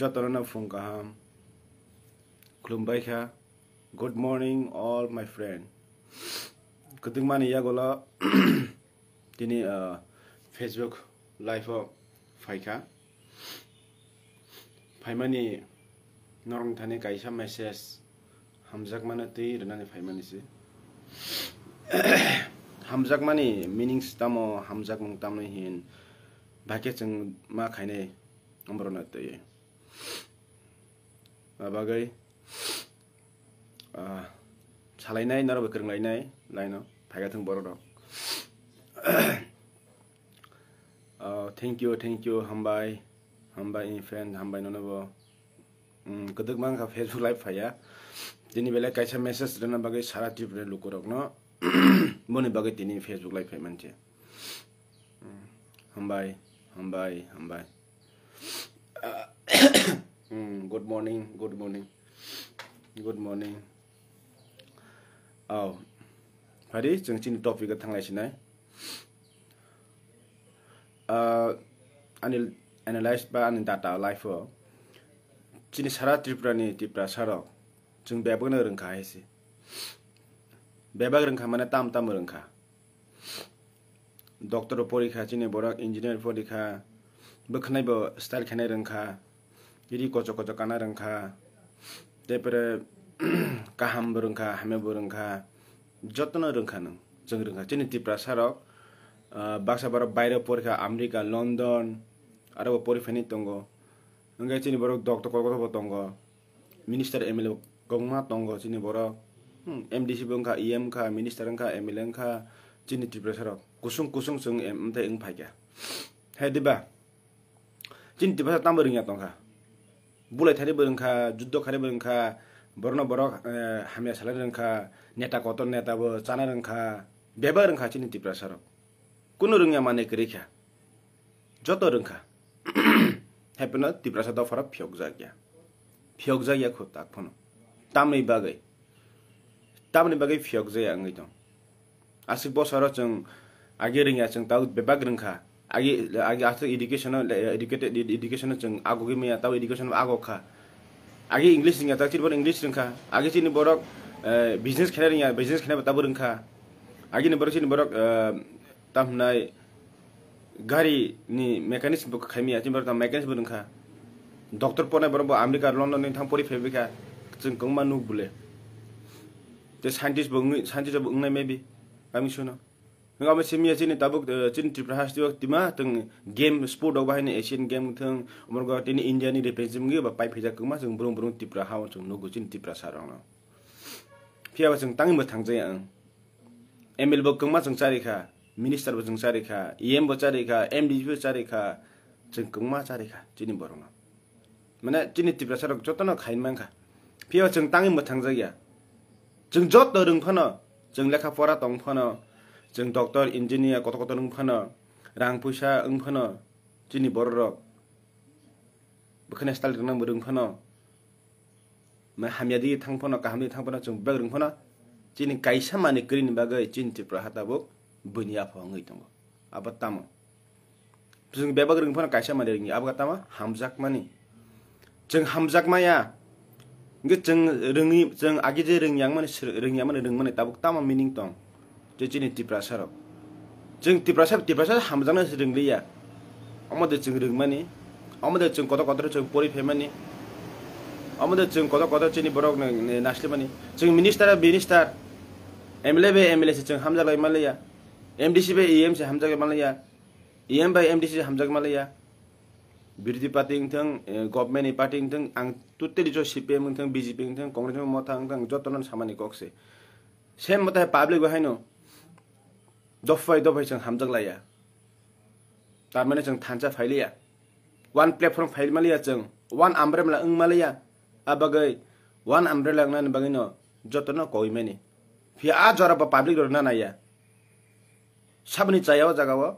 যতন ফুংকাহাম খুলুমবাই খা good morning all my friend কদিন মানে ইয়া গল দিন ফেসবুক লাইফ ফাইখা ফাইমানি নরংথানে গাইসা মেসেজ হামজাক মানে তুই রে ফাইমানিছে হামজাক মানে মিনিংস তামো হামজাক মতামনে হিন্দ मा भाइ चाहिँ म खाइनै अरे साल नै लाइन भाइ बर थ्याङ्क्यु थ्याङ्यु हामी फ्रेन्ड हाम्रा ननभमा फेसबुक लाइभ फाइदा दिन बेला क्या मेसेज र बेट्रिय लुकड नो बो बगै दि फेसबुक लाइभ फै म गुड गुड गुड है जुन चिनी टपिकासिन बा एनालाइस डाटा लाइफ चिनी सारा त्रिपुरानि त्रिपुरा सार जुन बिखाइ ताम तर डक्टर परीक्षा चिने बरक इन्जिनियर परिखा बोखनायबो स्टाइल खानाय रोंखा इदि कच' कच' काना रोंखा तेपरे काहामबो रोंखा हामेबो रोंखा जतन रोंखा नों जों रोंखा चिनि तिप्रा सारक बाक्साबार बाहिर परीक्षा आमेरिका लन्डन आरो परिखानि दङ ओंखाय चिनि बरक डक्टर कलकाताबो दङ मिनिस्टार तंगो मिनिस्टर एमएल गंमा दङ चिनि बरक एमडीसी ओंखा इएम खा मिनिस्टार ओंखा एम एल ओंखा चिनि टिप्रेसारुसङ कुन फैग्या हे चिनी टिप्रासार ता र बुलारेब रुद्ध खारेब रुखा बढन बड हाम र नेता कतन नेता चाना रेब रिनी टिप्रासारक कुन रान रिका हेपन तिप्रसा फियग जागिया खाने बाियग जाँदा अहिले asik bos haro cheng agi ring ya cheng tau bebag ring kha agi agi asik education educated education cheng ago gi me tau education ago kha agi english ring ya tau chir bor english ring kha agi chini borok business khela ring ya business khela tau ring kha agi ni borok chini borok tam nai gari ni mechanism ko khami ya chini borok tam mechanism ring kha doctor पढ्ने बराबर America London थां परि फेबिखा जों गंमा नुबुले ते scientist बो scientist बो उंनाय maybe kami suna ngam si mi chin tabuk chin triprahas tiwak tima teng game sport dog bahine asian game thang umar go tin india ni de pensim gi ba pai phija kuma jung brung brung tipra haw chung no go chin tipra sarong la phia ba chung tangi ma thang jai ang ml bo kuma chung sari kha minister bo chung sari kha em bo sari kha md bo sari kha chung kuma sari kha chin borong mana chin tipra sarok jotna khain mang kha phia chung tangi ma thang jai ya chung jot do rung khana jeng leka fora tong pana jeng doktor injinia koto koto nung pana rang pusha eng pana jini borok bekenes tali kena burung pana ma hamiadi tang pana kahami tang pana jeng bel rung pana jini kaisa mani kiri ni bagai jini tipra hata bok bunyi apa ngai tong apa tama jeng bebak rung pana kaisa mani ringi apa tama hamzak mani jeng hamzak ya. ge cheng rengi cheng agi je reng yang mane reng yang mane reng mane tabuk tama meaning tong je chini tiprasar cheng tiprasar tiprasar hamjana reng liya amader cheng reng mane amader cheng kota kota cheng pori phe mane আমাদের চেন কত কত চিনি বড় নাসলে মানে চেন minister minister MLA বে এমএলএ চেন হামজা লাই মালিয়া এমডিসি বে ইএমসি হামজাকে মালিয়া ইএম বাই এমডিসি হামজাকে মালিয়া বিরোধী পার্টি ইংথং গভর্নমেন্ট ই পার্টি ইংথং আং তুতেলি চো সিপিএম ইংথং বিজেপি ইংথং কংগ্রেস মথা ইংথং যতন সামানি কক্সে সেম মতাই পাবলিক বাহাইন দফাই দফাই চং হামজাকলাইয়া তারমানে চং থানচা ফাইলিয়া ওয়ান প্ল্যাটফর্ম ফাইলমালিয়া চং ওয়ান আমব্রেমলা ইংমালিয়া আবাগৈ ওয়ান আমব্রেলা ইংনান বাগিন যতন কইমানি ফিয়া আ জরাবা পাবলিক দর না নাইয়া সাবনি চাইয়াও জাগাও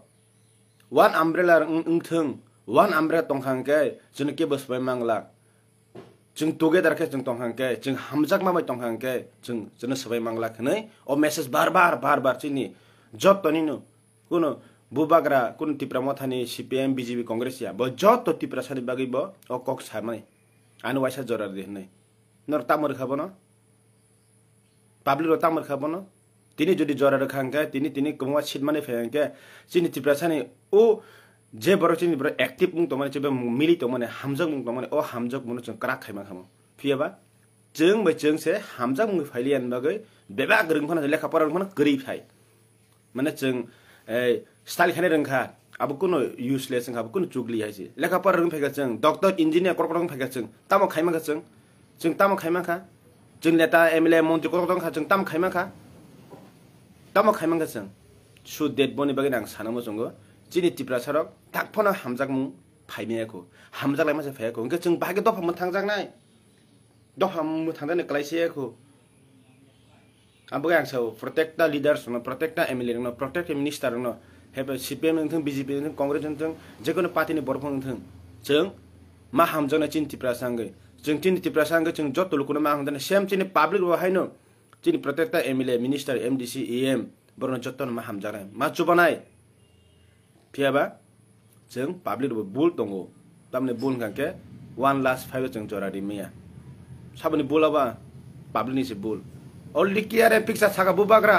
ওয়ান আমব্রেলা ইংথং wan amre ke jeng ke bos mangla jeng together ke jeng ke jeng hamjak mamai ke jeng jeng sabai mangla khnai o message bar bar bar bar chini jot toni no kuno bubagra kun tipra mothani cpm bjp congress ya bo jot to tipra sari bagi bo o kok samai anu waisa jorar de hnai nor ro tamor khabono public তামর খাবন তিনি যদি tini খাঙ্কে তিনি তিনি কমা ছিট ke ফেঙ্কে tipra sani o जे বড় চিনি বড় অ্যাক্টিভ মুং তো মানে চেবে মিলিত মানে হামজাক মুং তো মানে ও হামজাক মনে চং ক্রাক খাইমা খামো ফিয়াবা চং বাই চং সে হামজাক মুং ফাইলি আনবাগৈ বেবা গ্রং ফানা अब कुन युजलेस अब कुन चुगली हाइसि लेखा पर रङ फेका चङ डक्टर इन्जिनियर कडक रङ फेका चङ तामा खाइमा खा चङ नेता एमएलए मन्त्री कडक रङ खा चङ तामा खाइमा खा तामा खाइमा खा चङ सु डेट बनि बगे सानामो चङ चिनि तिप्रा थाकफोन हामजाक मु फाइमेको हामजाकलाई मासे फेको उनके जों बाके दफा म थांगजाक नाय दफा म थांगदा ने कलाइसेको आबो गयाक छौ प्रोटेक्टा लीडर सुन प्रोटेक्टा एमएलए न प्रोटेक्टा मिनिस्टर न हेबे सीपीएम न थ बीजेपी न कांग्रेस न थ पार्टी ने बरफोन थ जों मा हामजाक न चिन्ति प्रसंगै जों चिन्ति प्रसंगै जों जत लुकुन मा हामदा सेम चिन्ह पब्लिक वहाय चिनि चिन्ह protector MLA minister MDC EM बरन जत मा हामजाक मा चुबनाय फियाबा जो public bo bul tongo tamni bul kan ke one last five jeng jora di mia sabani bul aba public ni se bul बुबाग्रा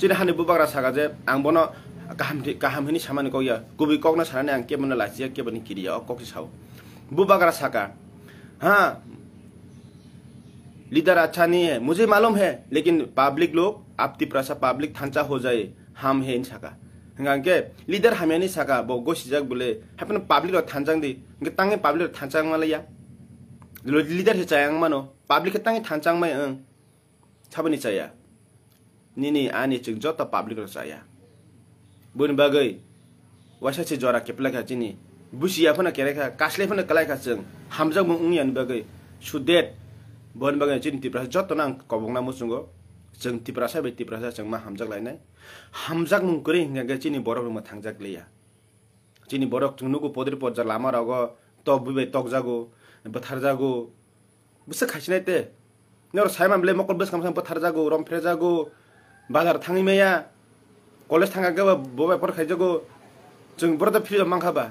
चिर हानि बुबाग्रा सागा जे आं बन काहाम काहाम हिनि सामानि कया गुबि ककना सानानै आं केबन लासिया केबनि बुबाग्रा सागा हाँ लीडर अच्छा नहीं है मुझे मालूम है लेकिन पब्लिक लोग आपती प्रसा पब्लिक थांचा हो जाए हम है इन साका 그러니까 이게 리더 하면이 사가 뭐고 그 시작 볼래 하여튼 파블릭 단장데 그러니까 땅에 파블릭 단장만이야 리더 해자양만어 파블릭 땅에 단장만 응 차분히 자야 니니 아니 증저다 파블릭을 자야 뭔 바가이 와샤치 저라 개플라가 지니 부시야 푸나 개레카 까슬레 푸나 깔라이카 증 함정 뭉 응이 안 바가이 슈데트 뭔 바가이 지니 디브라 저또난 거봉나 무슨 거 जों तिप्रासा बे तिप्रासा जों मा हामजागलायनाय हामजाग मुंकुरि हिंगागे चिनि बरक मा लिया चिनि बरक पदर पद्रि जा लामा रग तक बिबे तक जागो बथार जागो बुसा खासिनाय ते नर सायमामले मकल बस खामसा बथार जागो फ्रे जागो बाजार थाङिमाया कलेज थाङागोबा बबाय पर खाइजागो जों बरदा फ्रीडम मांखाबा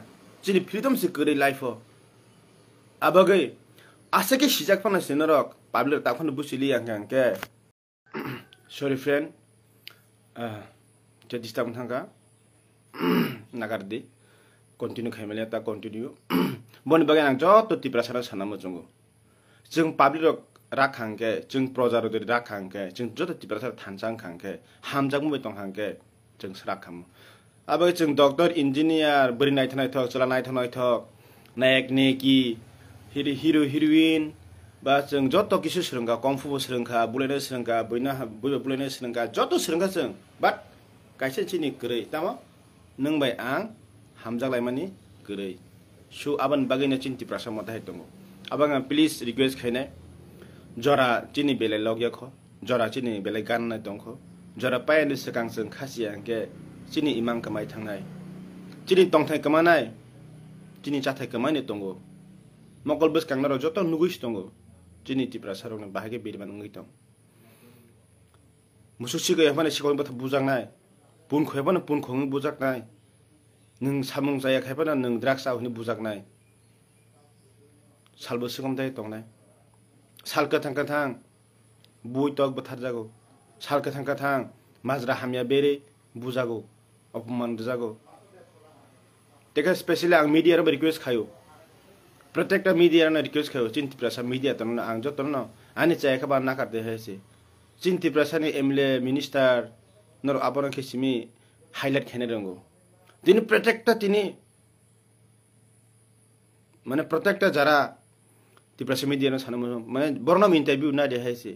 चिनि फ्रीडम से करै लाइफ आबागै आसेके सिजाक फानासिनो रक पाब्लिक ताखन बुसिलि आंगांके Sorry friend, uh, jadi setahun tangga, nagar di, continue kami lihat tak continue. Bon bagian yang jauh tu tiba sana sana macam tu. Jeng public राखांखे जों प्रजारोदरि राखांखे जों जत तिब्रासार थानसांखांखे हामजागमुबाय दंखांखे जों राखामो आबो जों डक्टर इन्जिनियार बोरै नायथ नायथक चला नायथ नायथक नायक नेकि हिरो हिरोइन বা जों যত কিছু सोलोंगा কংফুबो सोलोंखा बुलायनाय सोलोंगा बयना बयबो बुलायनाय सोलोंगा যত सोलोंगा जों बाट কাইসে চিনি গरै তাম नों बाय आं हामजागलायमानि गरै সু আবান বাগাইনা চিন্তি প্রাসা মতাহাই দङ আবাং প্লিজ রিকুয়েস্ট খাইনাय জরা চিনি বেলায় লগিয়াখ জরা চিনি বেলায় গাননাय দंख জরা পায়াनि सिगां जों खासि आंगे চিনি ইমাং কামাই थांनाय চিনি টংথাই কামানাय চিনি চাথাই কামাইनि दङ মকল বসকাংনাराव যত नुगैस दङ jini tibra sarong ba hage biri man ngi tong musuk si ga y a b a n a si h gong bata bujak nai bun ko bun e bana k n ngai. Neng samung g buzak a i s yabane kai a bun g a ko sigam ngi bujak nai 능사 a 자약 해봐라 능드락 mazra hamia beri b u 살 a 탕까 탕 p u m 부 n 자고 살까 탕까 탕 마즈라 함야 베리 부자고 어뿐만 드자고 내가 스페셜리 앙 미디어로 리퀘 kayo. প্রত্যেকটা মিডিয়ার request খেয়ে চিন্তি Presa media তো না যত ন আনি চাই খাবার না কাটতে হয়েছে চিন্তি প্রেসানি এমএলএ মিনিস্টার নর আপন কিসিমি হাইলাইট খেনে রঙো তিনি প্রত্যেকটা তিনি মানে প্রত্যেকটা যারা তিপ্রাসী মিডিয়ানো সানো মানে বর্ণ ইন্টারভিউ না দিয়ে হয়েছে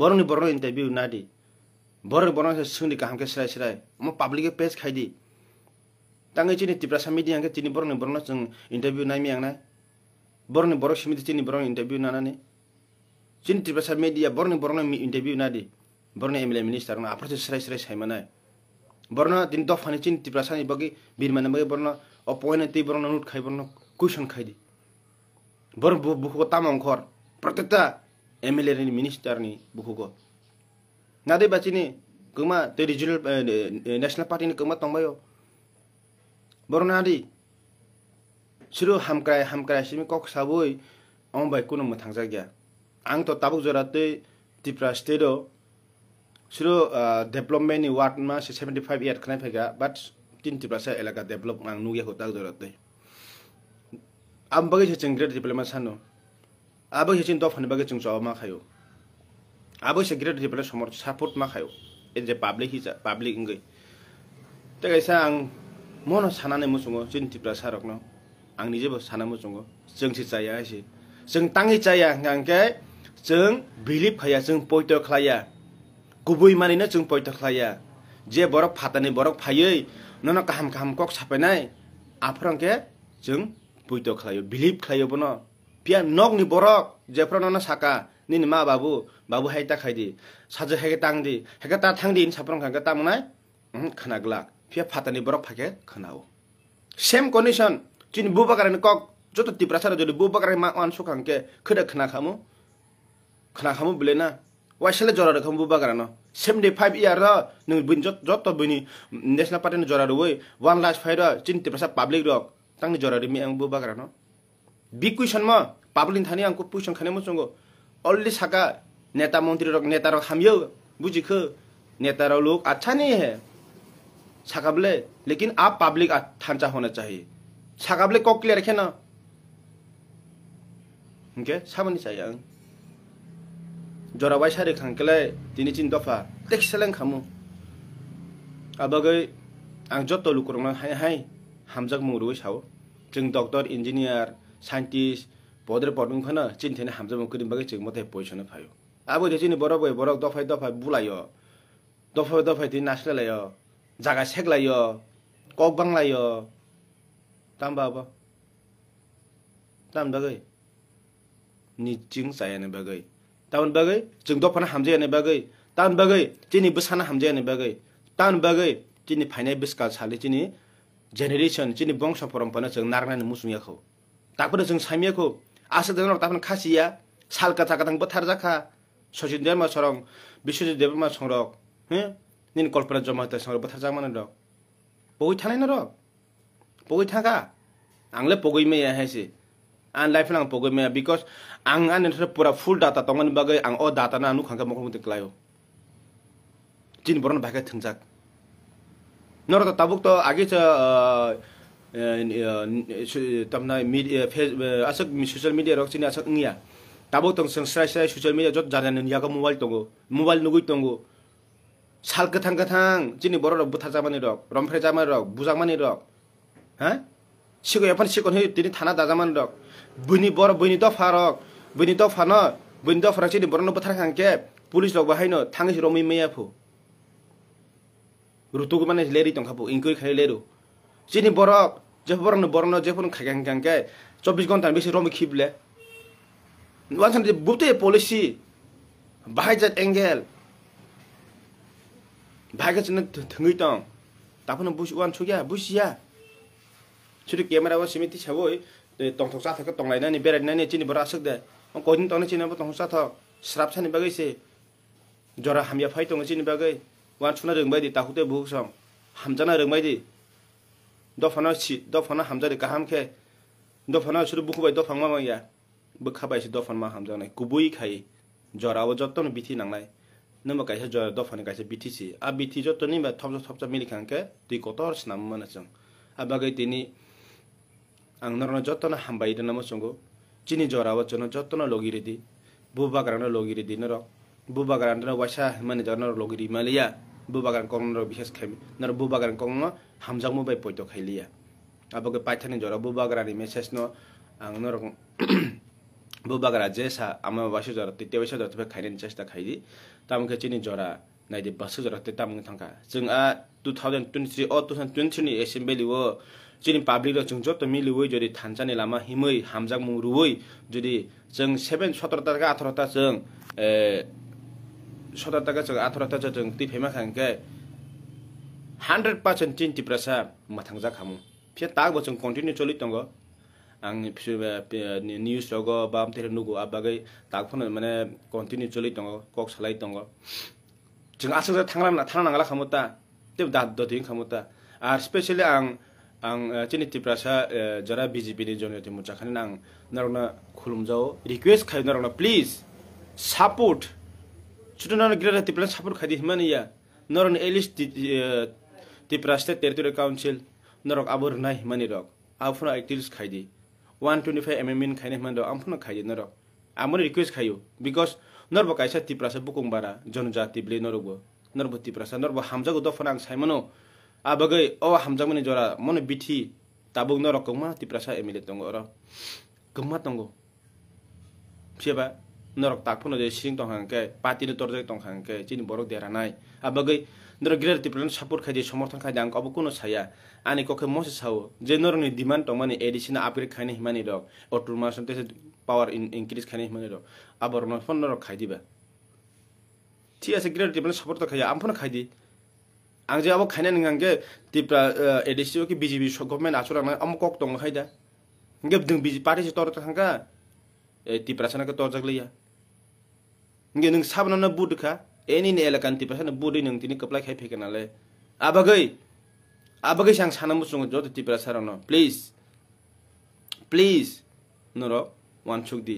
বরণি বর্ণ ইন্টারভিউ না দি বর বর্ণ শুনি কাহামকে সেরাই সেরাই আমার পাবলিকে পেজ খাই দি তাঙ্গে চিনি তিপ্রাসা মিডিয়াকে তিনি বর্ণ বর্ণ ইন্টারভিউ নাই মিয়াং নাই borni boro shimitini borong interview nanane jin tiba sa media borni borong mi interview nadi borno emile minister na apre sres sres haimana borno din do fani chin tiba sa bagi bir mana bagi borno opoine ti borno nut khai borno kushan kai di bor bu bu ko tamam khor emile ni minister ni buku. ko nade bachini kuma te regional eh, eh, national party ni kuma tongbayo borno nadi बिसोरो हामक्राय हामक्रायसिम ककसाबै आं बाइकखौनो मोथांजा गैया आंथ' Tabuk जरातै Tripura स्टेटआव बिसोरो डेभलपमेन्टनि वार्डमा seventy five year खानाय फैगा बाट तिन त्रिपुरासा develop आं नुगैयाखौ ताबुक जरातै आं बगै ग्रेट डेभलपमेन्ट सानो आबो हेचिं दफानि बगै जों खायो आबो से ग्रेट डेभलप समर सापोर्ट मा खायो एज ए पाब्लिक हिजा पाब्लिक इंगै त्यही आं मन सानानै मुसुङो चिन्तिप्रा सारकनो ang sana tsaya a ni chongo seng seng n g si si jebo mo t आंनि जेबो a ा न ा म ो जों ज i ं स ो जाया एसे जों ताङै जाया ह ां i े जों ब a ल e भ ख ा o ा जों a य त ख ा य o गुबै मानिनो जों प य a खाया जे बरक फातानि बरक फायै नन काहाम काहाम कक साफायनाय आफोरांखे जों पयत o ा य ो बिलिभ n ा य ो बन पिया नगनि बरक a े फ ् र ा नन साका निनि मा बाबु ब ा a ु हायता खायदि साजो हेगे तांदि हेगे ता थांदि इन स ा फ ् र ा e खांगे तामुनाय खानाग्ला पिया फातानि बरक फाखे खानाओ स े o n d i ड i o n चिन बोबा गरक जो तिप्रासार बो बारे खना खा बुले नै जरा बो बानभन्टी फाइभ इयर र जो बहिनी नेसनल पार्टी न जरा लाइ र चिन तिप्रासार पब्लिक रग त जरा बो बगान नग क्इसन म पब्लिक कुइसन खान मसँग अलि सका नेता मन्त्री र नेता हाम बुझिखु नेता लोक अचानेकन अब पब्लिक हन्सा हुने चाहिँ 사갑래 꺾길래 이렇게 나 이게 사번이 자야 저라와 샤리 강길래 디니 진도파 텍셀랭 가무 아버그 앙저 떨루 그러면 하이 하이 함작 몽으로 샤오 증 닥터 인지니어 사이언티스트 বদরে পড়ুন খানা চিনথেনে হামজা মুকুরি বাগে চিক মতে পয়সনে ফায়ো আবো দেচিনি বরব বরক দফাই দফাই বুলাইও দফাই দফাই দিন নাসলে লাইও জাগা সেক লাইও কক বাংলাইও tambah apa? Tan bagai. Ni jing saya ni bagai. Tan bagai, jing dok panah hamjaya ni bagai. Tan bagai, jini besana hamjaya ni bagai. Tan bagai, jini pahanya beskal sali jini generation jini bangsa perempuan jing narna ni musuhnya kau. Tak pada jing samia kau. Asa dengan tak pun khasiya. Sal kata kata betar jaka. Sosial dia mas orang, bisnis dia mas orang. Heh, ni kolpana jamaah tak orang betar zaman ni dok. Boleh tanah ni dok. p o g o i thaka ang le p o g o i me ya hesi an life lang p o g o i me because ang an t h r a pura full data tongan bagai ang o data na anu khangka m o k o m g te klayo jin boron b h a g a thungjak nor ta tabuk to age cha tamna i e asok e social media rok chini asok ngia tabuk tong sengsa r sa r social media jot jaran nya ka mobile tongo mobile nugui tongo sal kathang kathang buthajamani jini boror rok 살 끝한 끝한 진이 뭐 a 못하자만이 럭럼프레자만 m a n i r o 럭 হ ্ য i t শিখো এখন শিখন হই তিনি থানা o া জ া ম া ন রক বইনি বর বইনি দফা রক বইনি দফা ন ব ই o ি দফা রাখছি বরণ ব থ r o খাঙ্কে পুলিশ রক ব া a া ই ন থ া ঙ ্ o ি র ম a মেয়া ফ r ঋতুকে মানে লেরি টঙ্কাপু o ন ক r o ি খাই লেরু চিনি ব o ক যেফোর বরণ যেফোর খ o ই খাঙ্কে চব্বিশ ঘন্টা বেশি রমি খিবলে 완전 무대 policy o 이자 앵겔 바이가 지는 등의 땅 나쁘는 무시 완 초기야 무시야 chiri kiamara wa simiti chavoi tong tong sata ka tong lai nani berani nani chini bora sakde on kohin tong nani chini bora tong sata srap chani bagai se jora ham ya fai tong chini bagai wan chuna rung bai di ta hute buk sam ham jana rung bai di do fana chi do fana ham jari kaham ke do fana chiri buku bai do fang ma ya bukha bai si do fana ma ham jana kubui khai jora wa jota ni biti nang lai nama kaisa jora do fana kaisa biti si a biti jota ni ba thopcha thopcha milikhan ke di kotor sinam mana chung a bagai tini ang jotona hamba ida namo songo chini jora wa chono jotona logiri di buba karana logiri di nero buba karana wasa mane jana logiri maliya buba karan kong nero bishes khemi nero buba karan kong no hamjang mo bai poito khailiya aboke paithani jora buba karani message no ang nero buba kara jesa ama wasa jora tite wasa jora tabe khainen chesta khaidi tamke chini jora naidi basu jora te tamke thangka jeng a 2023 or 2020 ni assembly wo जुन public जब त मिलु लामा हिमै हामी जुन जुन seven सतरो त अठरत चाहिँ सतर त अठरत जिफेमा खाखै हान्ड्रेड पारेन्ट तिन टिप्रेसमा थङ्गा खा टु कन्टिन्यू चलि तग अनि निगेर बाहिर मे कन्टिन्यू चलि कलै दा नला खाद्य आर स्पेसे आं आं चिनि तिप्रासा जरा बिजेपिनि जनजाति मुचाखानि आं नारना खुलुमजाओ रिक्वेस्ट खायो नारना प्लिज सापोर्ट छुटो नारना गिरा तिप्रा सापोर्ट खादि हिमानि या नरन एलिस्ट तिप्रा स्टेट टेरिटोरियल काउन्सिल नरक आबोर नाय हिमानि रक आफुना एक्टिभिस्ट खाइदि वान ट्वेन्टी फाइभ एमएमएन खाइने हिमानि रक आफुना खाइदि नरक आमोनि रिक्वेस्ट खायो बिकज नरबो कायसा तिप्रासा बुकुङ बारा जनजातिले नरबो नरबो तिप्रासा नरबो हामजाको दफना आं साइमनो abagoi o hamjakmani jora mono bithi tabung no rokongma tiprasa emile tongo ro kumma tongo pheba norok tak phono je sing tong hangke party ni torje tong hangke chini borok dera nai abagoi nor great tiplan support khai je সমর্থন khai jang kobo kono saya ani kokhe mose sao je nor ni demand tong mani addition upgrade khai ni himani rok automation te power increase khai ni himani rok abor no phone rok khai diba ঠিক আছে great টিপলে support তো খাই আমফোন খাই দিই आं जे अब खाने नंगे तिप्रा एडिसिओ कि बीजेपी गभर्नमेन्ट आचुरा ना अम कक दङ खाइदा इंगे दं बीजेपी पार्टी से तोर थांगा ए तिप्रा सना के तोर जगलिया इंगे नंग साबना ना बुद खा एनी ने एलाकान तिप्रा सना बुद नंग तिनि कपला खाय फेके नाले आबागै आबागै सांग साना मुसुंग जो तिप्रा सारनो प्लीज प्लीज नरो वानछुक दि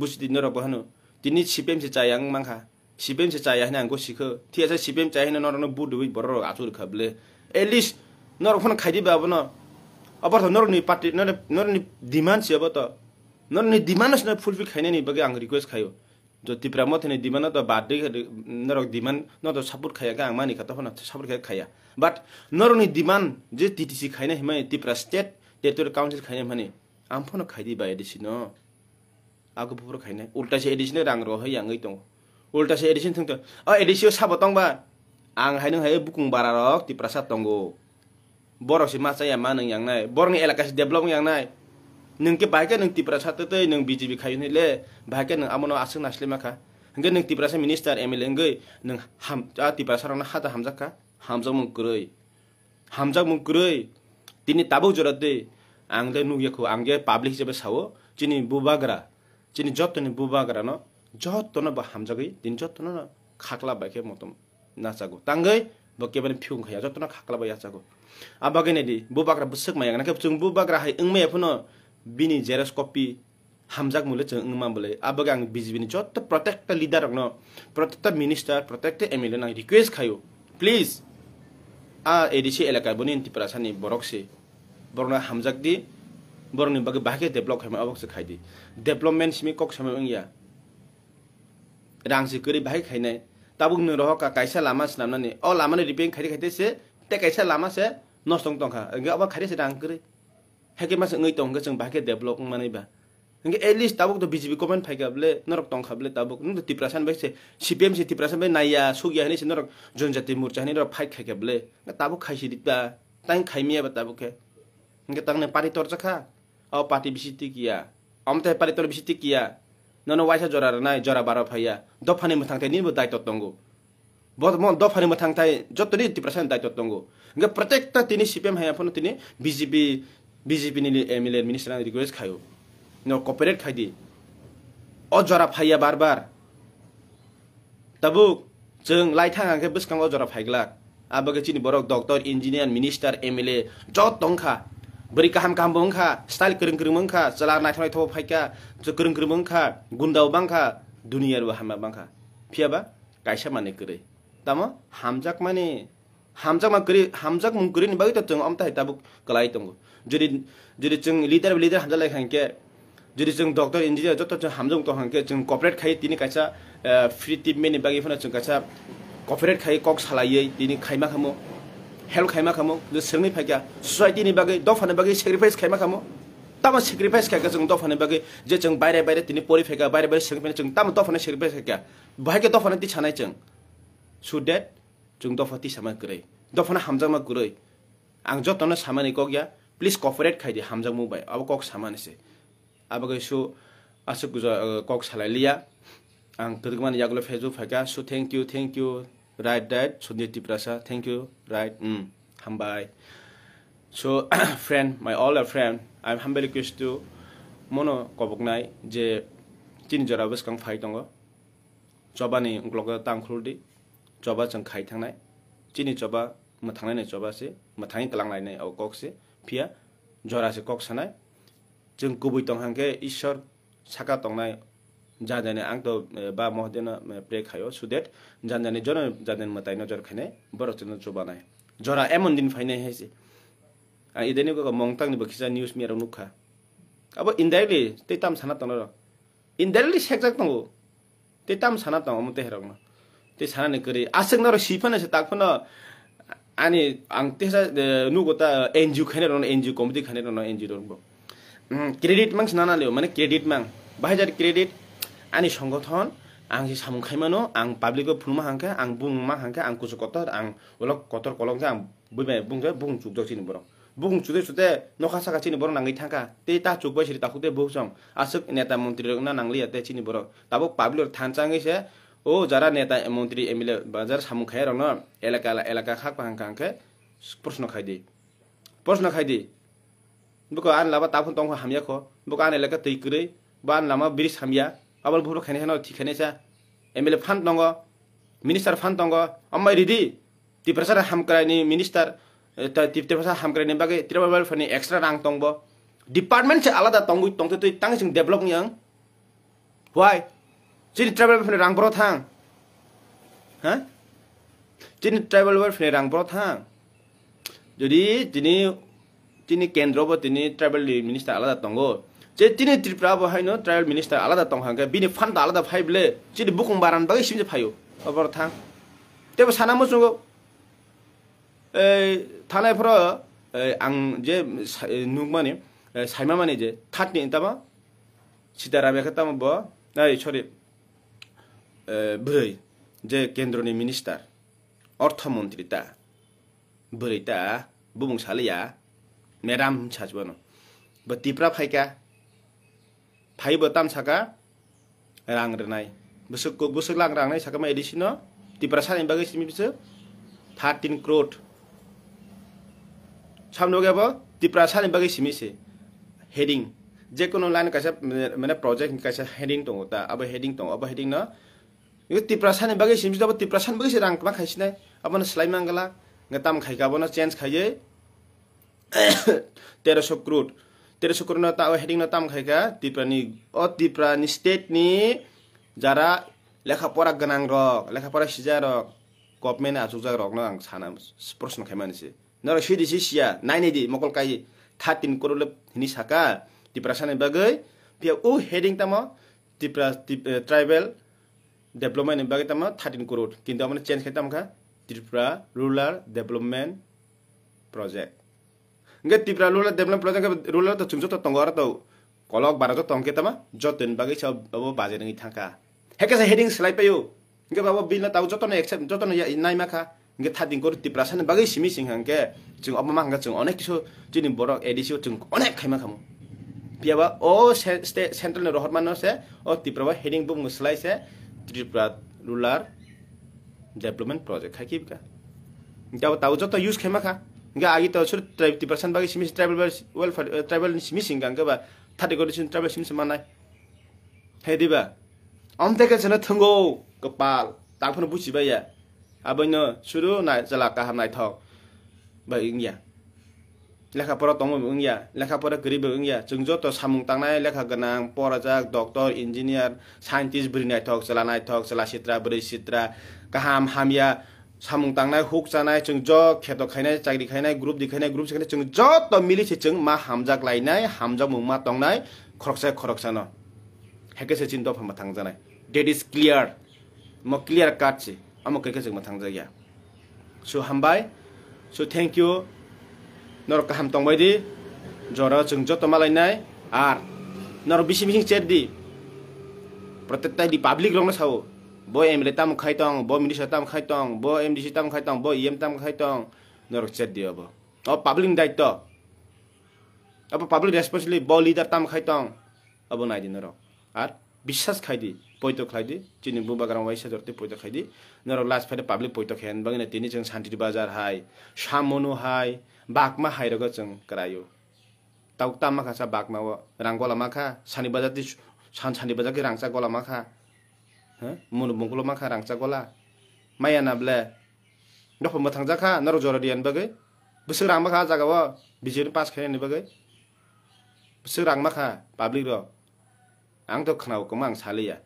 बुसि दि नरो बहनु तिनि छिपेम से चायांग मांखा सिबेम से चाहिँ हाइन आङ्गो सिख थिए चाहिँ सिबेम चाहिँ नरो न बुड बि बरो आछु खबले एलिस नरो फन खाइदि बाबन अपर थ नरो नि पार्टी नरो नि डिमान्ड छ अब त नरो नि डिमान्ड न फुल फिल खाइने नि बगे आङ रिक्वेस्ट खायो जति तिप्रा मथे नि डिमान्ड त बाड दे नरो डिमान्ड न त सपोर्ट खाय का आङ मानि खत फन सपोर्ट खाय खाय बट नरो नि डिमान्ड जे टीटीसी खाइन हिमे तिप्रा स्टेट टेरिटोरियल काउन्सिल खाइन भने आं फन खाइदि बाय दिसिनो आगु पुपुर खाइने उल्टा से एडिशनल राङ रो हय आङै ultase edition tengte oh edisio sabo tongba ang hai nung hai bukung bararok di prasat tonggo borok si maca ya maneng yang nai borok ni elakas develop yang nai nung ke bahkan nung tipra satu tu nung BJP kayu ni le bahkan nung amono asing nasli maka enggak nung tipra sa minister ML enggak nung ham ah tipra sa rona hata hamzak ka hamzak mung hamzak mung tini tabu jorat de ang de nu yakho public jabe sawo chini bubagra chini job tani bubagra no जहत्तो ब हाम जगै दिन जत्तो न खाक्ला भाइ म त नाचाको ताङ्गै ब के पनि फ्युङ खाइ जत्तो न खाक्ला भाइ याचाको अब बगै नै बु बाख्रा बुसक माया नै चुङ बु बाख्रा खाइ उङमै आफ्न बिनी झेरस कपी हामजाक मुले चाहिँ उङमा बोले अब आं बिजी बिनी जत्तो प्रत्येक लिदा रक्न प्रत्येक मिनिस्टर प्रत्येक त एमएलए नै रिक्वेस्ट खायो प्लिज आ एडिसी एलाका पनि तिपरा छ नि बरक्से बरु हामजाक दि बरु नि बाँकी भाग्य डेभलप खाइमा अब खाइदिए डेभलपमेन्ट सिमी कक्षमा उङ्गिया रांसो गोरि बाहाय खायनाय ताबुंनो रहका कायसा लामा सिनामनानै अ लामानि रिपें खायदे खायदेसे ते कायसा लामासे नस्तं तंखा इंगे अबा खायदेसे रां गोरि हेके मास ngoi tongga chung bahke develop manaiba इंगे एटलिस्ट ताबुक तो बीजेपी गभर्नमेन्ट फाइगाबले नरक तंखाबले ताबुक नु तिप्रासान बाय से सीपीएम से तिप्रासान बाय नाया सुगिया हनि से नरक जनजाति मोर्चा हनि नरक फाइट खाइगाबले ताबुक खाइसि दिता तां खाइमियाबा ताबुके इंगे तांगने पार्टी तोरचा खा अ पार्टी बिसिति किया अमते पार्टी तोर बिसिति किया न वाइसा जो नै जरा बारा फाहिा दफाइ दाइ त दफाइ जो प दित्व तङ प्रत्येक तिनी सिपिएम है एमएलए विजे रिक्वेस्ट खायो न कपरेट खादि अ जरा फै बार बार तबु जाइ बसँग जरा फैगला अब चिनि बरक डर इन्जिनियर मिनिस्टर एमएलए जो दङखा बरी काम काम बङ्खा स्टाइल गोरों गोरों मङ्खा जला नायथ नायथ फाइका जो गोरों गोरों मङ्खा गुन्दाव बङ्खा दुनिया हामा बङ्खा फियाबा गाइसा माने गोरे ताम हामजाक माने हामजाक मा गोरि हामजाक मुंग गोरि नि बायथ तंग अमता हिताबु कलाय तंग जुरि जुरि चंग लीडर लीडर हामजा लाय खानके जुरि चंग डाक्टर इन्जिनियर जत चंग हामजंग तो हानके चंग कपरेट खाइ तिनी कायसा फ्री टिप मेने बागी फना चंग कायसा कॉर्पोरेट खाइ कक्स हलाइय तिनी खाइमा खामो help khaima khamo jo sengni phakya society ni bagi dofane bagi sacrifice khaima khamo tama sacrifice kha jeng dofane bagi je jeng baire baire tini pori pheka baire baire sengni jeng tama dofane sacrifice kha bhai ke dofane ti chanai jeng so that jeng dofa ti sama kre dofane hamjama kre ang jotona samani ko gya please cooperate khai di hamjang mubai abo kok samani se abo ke so asuk kok salai liya ang tudgman yaglo fezu phaka so thank you thank you right that sundeti prasa thank you right mm hambai so friend my older friend i'm humble request to mono kobognai je tin jara bas kang fai tongo joba ni ungloga tang khurdi joba chang khai thangnai chini joba ma thangnai nei joba se ma thangi kalang lai nei au kok se pia jora se kok sanai jeng kubui tong hangke ishor saka tongnai जाजाने आङ त बा महदेन pray खायो सुदेट जानजाने जन जादेन मताय नजर खाने चो चोबानाय जरा एमन दिन फाइने हेसे आ इदेने को मंगतांग नि बखिसा न्यूज मेरो नुखा अब इन्डाइरेक्टली त्यही ताम छाना तन इन्डाइरेक्टली सेक्जाक त हो त्यही ताम साना तंगो मते त्यही ते साना ने करे आसक न र सिफन से अनि आङ आं तेसा नुगोता एनजीओ खाने रन एनजीओ कमिटी खाने रन एनजीओ रन क्रेडिट माग्छ नानाले हो माने क्रेडिट मांग बाहर क्रेडिट ani সংগঠন ang hi samung khaimano ang public phulma hangke ang bungma hangke ang kuchu kotor ang ulok kotor kolong ang buibe bungge bung chuk jok chini borong bung chude chude nokha saka chini borong nangi thangka te ta chuk bai sri takute bu song asuk neta mantri rok na nangli ate chini borong tabok public than changi se ও যারা নেতা মন্ত্রী MLA বা যারা সামু খাই রং এলাকা এলাকা খাক পাহাং কাঙ্কে প্রশ্ন খাই দি প্রশ্ন খাই দি বুক আন লাবা তাফন তং হামিয়া খো বুক আন এলাকা তৈকরে বা আন লামা ব্রিজ হামিয়া अबल बुरो खेने हेनो ठीक खेने से एम एल ए फंड दंग मिनिस्टर फंड दंग अम्बा रेडी तिप्रसा हम कराई मिनिस्टर तिप्रसा हम कराई बागे तिरफा फिर एक्सट्रा रंग दंग डिपार्टमेंट से आलदा तंग तंग तंग सिंह डेवलप यंग वाई जिन ट्राइबल फिर रंग बड़ो थां जिन ट्राइबल फिर रंग बड़ो थां जो जिन जिन केंद्र पर ट्राइबल मिनिस्टर आलदा दंग जे तिन ट्रिप ट्राइबल मिनिस्टार अलदा त फणा अलदा फै बलै जुन बुक बार त साना मुझो एउ अङ मै समा जे थो सिटारा बोइ सरी बै जे कि मस्टार अर्थ मन्थ्री ता बुसाल ब हुन्छ बिरा भाइबो ताम साका रांग्रोनाय बोसोर बोसोर लां रांनाय साकामा एडिसिनो तिब्रा सानायनि बागै सिमि बिसो थार्टिन क्रोड सामनो गयाबो तिब्रा सानायनि बागै सिमिसे जे जेकुनु लाइन कासे माने प्रोजेक्ट कासे हेडिङ दङ दा अब हेडिङ दङ अब हेडिङ न यो तिब्रा सानायनि बागै सिमिसो अब तिब्रा सानायनि बागै रां मा खाइसिनाय अब न सिलाइ मांगला ताम खाइगाबो न चेन्ज खाइयै तेर'स क्रोड তেরে শুক্রনা তা হেডিং না তাম খাইকা তিপ্রানি অ তিপ্রানি স্টেটনি যারা লেখাপড়া গোনাং রক লেখাপড়া সিজা রক গভর্নমেন্ট আজুকজাক রকনো আं साना প্রশ্ন খাইমানিছে নর সিডিসি সিয়া নাইনে দি মকল কাই থার্টিন করলে হিনি সাকা ডিপ্রেশনে বাগৈ বিয়া ও হেডিং তাম ত্রিপুরা ট্রাইবেল ডেভেলপমেন্ট বাগै তাম থার্টিन করোড কিন্তু আমরা চেঞ্জ খাইতাম খা ত্রিপুরা রুরাল ডেভেলপমেন্ট প্রজেক্ট गे तिप्रा लोला देब्ला प्रजा के त छुमछ त तंगर त कलक बारा त तंके तमा जतिन तेन बागे छ अब बाजे नि थाका हेके से हेडिंग स्लाइप यो गे बाबा बिल न ताउ जतन एक्सेप्ट जतन नाइ माखा गे था दिन गोरु तिप्रा सने बागे सिमि सिंह हंके जों अब मांगा जों अनेक किसो जिनि बर एडिसियो जों अनेक खैमा खामु पियाबा ओ सेन्ट्रल ने रोहर मानो से ओ तिप्रा बा हेडिंग बुम स्लाइस से त्रिप्रा रुलर डेभलपमेन्ट प्रोजेक्ट खाइकिबका अब ताउ जत युज खेमा खा nggak agi tau sur tribe ti persen bagi simis tribal well uh, travel ni simis enggak ka ba tadi kau disini tribal simis mana he ba om teka sana tenggo kepal tak pun puji ba ya no suru na jala ka ham nai thok ba ya, leka pora tomo ya, leka pora kiri ba ing ya cengjo to samung tang naik, leka ganang pora jak doktor engineer scientist na thok jala na thok jala sitra beri sitra kaham ham ya. সামুং তাই hook চানাই চং খাই চাকরি খাই group দিখাইনাই group সেখানে চং যত মিলিছে চং মা হামজাক লাইনাই হামজাক মুমা টংনাই খরকসাই খরকসানো হেকে সে চিন্তা ফামা ডেট ইস ক্লিয়ার ম ক্লিয়ার কাটছে আমা কেকে চং মা থাংজাগিয়া সো হামবাই সো থ্যাংক ইউ নরক হাম টংবাই দি জর চং যত মালাইনাই আর নর বিশি বিশি চেট দি প্রত্যেকটাই দি পাবলিক রং না बो एमए तामा खाइङ बो मिसा तामाख खाइ तौँ बो एम डिसि तामा खाइङ बो एम तामा खाइतौँ नरोधे अब अब पब्लिक दाइ अब पब्लिक रेसपनस बिडार तामाख खातौँ अब र नरो विश्वास खाइदि पोइट खाइदि तिनी बो बगान सदि पोटो खाइदि नै पब्लिक पैटो खेन्बिन तिनी जुन सानी बजार है सामोनो है बगमा हाइर जाइ टाउ तामा खा बगमा रङ गोल खा सान बजार सानी बजार चागोल खा mun bungkulu makha rangcha gola maya nable ndok pa mathang jakha naro jora dian bage busurang makha jaga wa bijir pas khere ni bage busurang makha public ro ang to khnau ko mang sali ya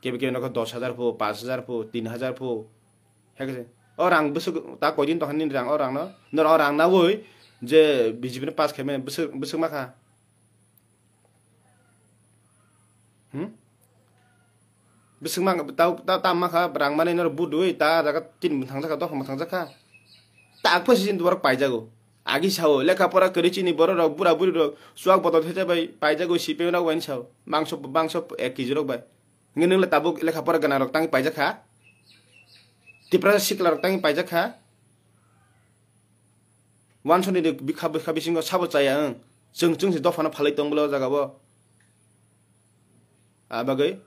kebe kebe nok 10000 po 5000 po orang busuk ta ko din to khan orang no nor orang na woi je bijir pas khere busuk busuk makha hmm bising mang tau tau tam kha brang mane nor budui ta jaga tin thang jaka dok thang jaka ta akpo sin duar pai jago agi sao lekha pora kori chini boro ro bura buri suak botot hecha bai pai jago sipe na wan sao mangso bangso ek kg rok bai ngene le tabuk pora gana rok tang pai jaka tipra sikla rok tang pai jaka wan soni de bikha bikha bisingo sabo chaya ang jeng jeng se dofana phalai tong jaga bo abagei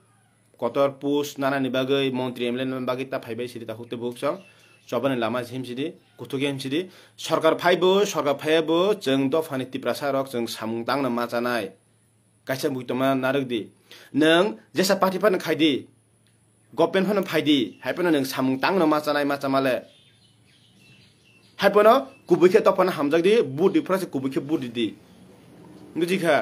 kotor pus nana ni bagai montri emlen তা ফাইবাই সিডি তা ta বুক buksang চবনে লামা ঝিমসিদি কুথুকে হিমসিদি সরকার ফাইবো সরকার ফাইব জং দ ফানি তিপ্রাসা রক জং সামুং তাংনা মা জানায় কাইসা বুইতমা নারক দি নেসা পার্টি ফান খাইদি গভর্নমেন্ট ফান ফাইদি হাইপন নং সামুং তাংনা মা জানায় মা জামালে হাইপন কুবুইকে তফানা হামজাক দি বুট দিফ্রাসে কুবুইকে বুট দি বুঝি খা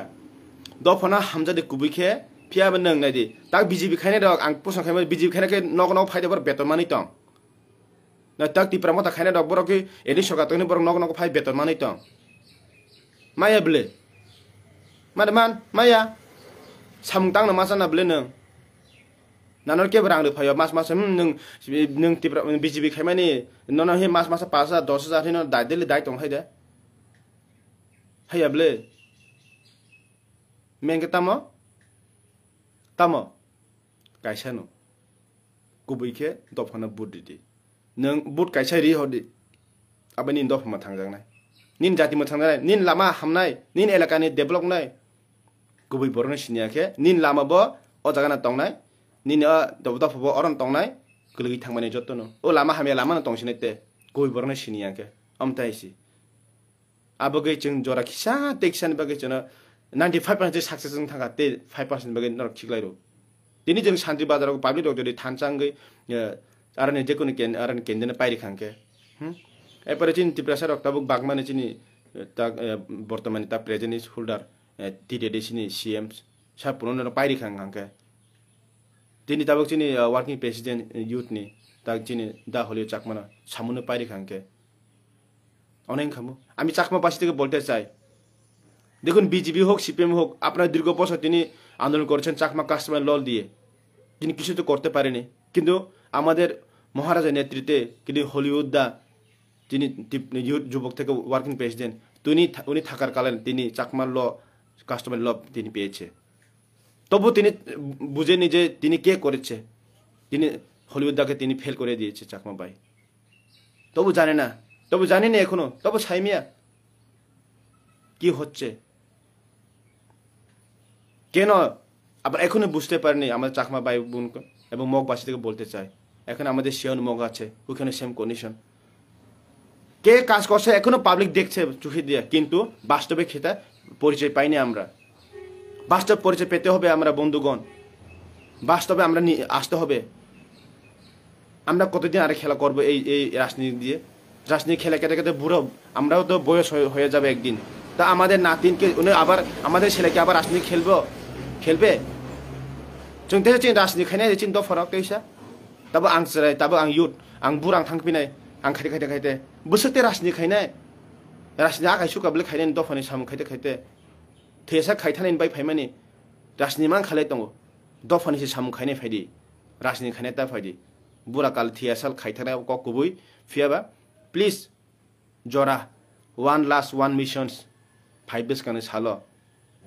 দফানা হামজা দি কুবুইকে পিয়াব নং নাই তাক বিজেপি খাইনে দক আং পোসং খাইমে বিজেপি খাইনে নক নক ফাইদে বড় বেতন মানি তং না তাক টিপ্রাম তা খাইনে দক বড় কি এনি সকাত তখন বড় নগ নক ফাই বেতন মানি তং মায়া বলে মানে মান মায়া সামুং তাং না মাসা না বলে নং নানর কে রাং ফাই মাস মাস নং নং টিপ্রা বিজেপি খাইমানি নন হে মাস মাস পাঁচ হাজার দশ হাজার হেন দায় দিলে দায় তং হাই হাইয়া বলে মেঙ্গে তামো tamo kaisa no kubui ke dofana bud di nang bud kaisa ri hodi abani dof ma thangjak নিন জাতি মোথানায় নিন লামা হামনাই নিন এলাকানি ডেভেলপনাই গুবই বরং সিনিয়াকে নিন লামা ব অ জাগানা টংনাই নিন অ দবদা ফব অরন টংনাই গলগি থাংমানি যতন ও লামা হামিয়া লামা না টংসিনাই তে গুবই বরং সিনিয়াকে আমতাইছি আবগে চিং জরা খিসা টেকসান বাগে চনা 95% success thang ka te 5% bagi nor khik lairo tini jeng shanti badar ko public dog jodi than chang gi arane je kun ken aran ken den pairi khang ke hm e pare chin tiprasa rok tabuk bagmane chini তা বর্তমানে তা present holder টি ডে ডিসিনি CM সাব পুরনো পাইরি খাং খাংকে তিনি তাবক চিনি ওয়ার্কিং প্রেসিডেন্ট ইউথনি তাক চিনি দা হলিও চাকমানা সামুনো পাইরি খাংকে অনেক খামো আমি চাকমা পাশে থেকে বলতে চাই দেখুন বিজেপি হোক সিপিএম হোক আপনার দীর্ঘ বছর তিনি আন্দোলন করেছেন চাকমা কাস্টমার লল দিয়ে তিনি কিছু তো করতে পারেনি কিন্তু আমাদের মহারাজের নেতৃত্বে কিন্তু হলিউদ্দা তিনি যুবক থেকে ওয়ার্কিং প্রেসিডেন্ট তিনি উনি থাকার কালে তিনি চাকমার ল কাস্টমার ল তিনি পেয়েছে তবু তিনি বুঝেনি যে তিনি কে করেছে তিনি হলিউদ্দাকে তিনি ফেল করে দিয়েছে চাকমা ভাই তবু জানে না তবু জানি না এখনো তবু সাইমিয়া কি হচ্ছে কেন আবার এখনো বুঝতে পারিনি আমাদের চাকমা ভাই বোন এবং মগবাসী থেকে বলতে চাই এখন আমাদের সেন মগ আছে ওখানে সেম কন্ডিশন কে কাজ করছে এখনো পাবলিক দেখছে চোখে দিয়ে কিন্তু বাস্তবে খেতে পরিচয় পাইনি আমরা বাস্তব পরিচয় পেতে হবে আমরা বন্ধুগণ বাস্তবে আমরা আসতে হবে আমরা কতদিন আরে খেলা করব এই এই রাজনীতি দিয়ে রাজনীতি খেলা কেটে কেটে বুড়ো আমরাও তো বয়স হয়ে যাবে একদিন তা আমাদের নাতিনকে উনি আবার আমাদের ছেলেকে আবার রাজনীতি খেলবো খেলবে जों दे जों राजनि खायनाय जों द फरक दैसा दाबो आं जिराय दाबो आं युथ आं बुरां थांफिनाय आं खायदे खायदे खायदे बोसोरते राजनि खायनाय राजनि आखाइ सुगाबले खायनायनि दफानि साम खायदे खायदे थैसा खायथानायनि बाय फायमानि राजनि मान खालाय दङ दफानिसो साम खायनाय फायदि राजनि खायनाय दा फायदि बुरा काल थियासाल खायथानाय क गुबै फियाबा प्लिज जरा one last one missions five days गानो साल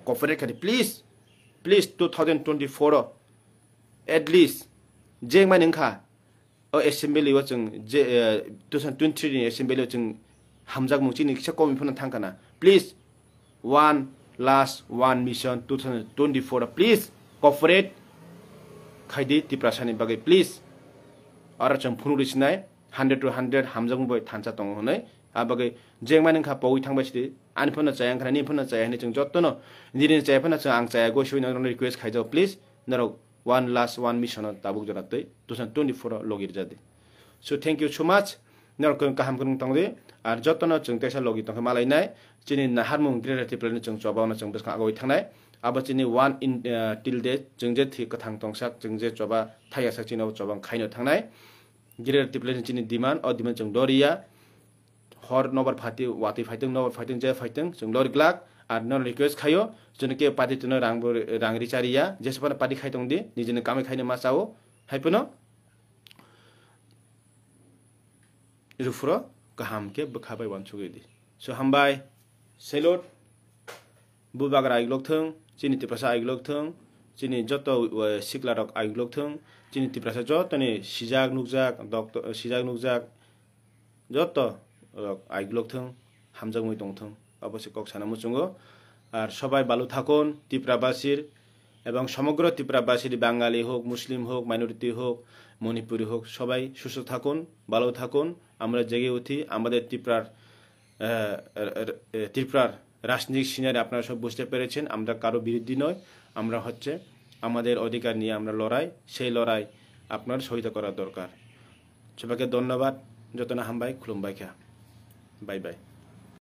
कपरेट खायदि please please two thousand twenty four at least at least assembly मै चाहिँ जे two thousand twenty three assembly चाहिँ एसेमब्ली हामी कमिपन थङ्कन please one last one mission two thousand twenty four please cooperate खाइदि तिप्रासानि बागै प्लिज अरू चाहिँ फुलुसनै हन्ड्रेड टु हन्ड्रेड मुबाई थान्छ हामी हुनै आबगे जेंगमानन खा पोई थांग बसिदि आनि फन चायंग खानि फन चाया हनि चंग जत्तनो निदिन चाय फन चा आंग चाया गोशो न रिक्वेस्ट खाइजो प्लीज नरो वन लास्ट वन मिशन ताबुक जरातै तुसन 24 लोगिर जादे so thank you so much नरो क काम कन तंग दे आर जत्तनो चंग तेसा लोगि तंग मालाई नाय चिनि नहार मुंग क्रिएटिव प्लान चंग चबाव न चंग बस खा गोई थनाय अब चिनि वन इन टिल दे जों जे थि कथांग तंग जों जे चबा थाया सा चिनो चबांग खाइनो थनाय क्रिएटिव प्लान चिनि डिमांड अ डिमांड चंग दोरिया हर नभर वाति वाटी नम्बर न जे फैत जुन लिग्लाग आर नन रिगुवेस्ट खयो जुन पाती रिचारी जेसो पाती खाइदि निज कमै खाने म चाहो है पुफ्र गहे बनसु सो सेलोट हाम सेल बो बगरा आइग्लो चिनी टिप्रास आइग्लो चिनी जो सिक्क आइग्लो सिजाग टिप्रासा जत्ज सिजाग नुजाग जत রক আইগুলোক থং হামজাগুই দংথং অবশ্যই কক সানা চুঙ্গো আর সবাই বালু থাকুন ত্রিপুরাবাসীর এবং সমগ্র ত্রিপুরাবাসীর বাঙালি হোক মুসলিম হোক মাইনরিটি হোক মণিপুরি হোক সবাই সুস্থ থাকুন ভালো থাকুন আমরা জেগে উঠি আমাদের ত্রিপুরার ত্রিপুরার রাজনৈতিক সিনারি আপনারা সব বুঝতে পেরেছেন আমরা কারো বিরুদ্ধে নয় আমরা হচ্ছে আমাদের অধিকার নিয়ে আমরা লড়াই সেই লড়াই আপনার সহিত করা দরকার সবাইকে ধন্যবাদ যতনা হামবাই খুলুমবাই খা Bye bye.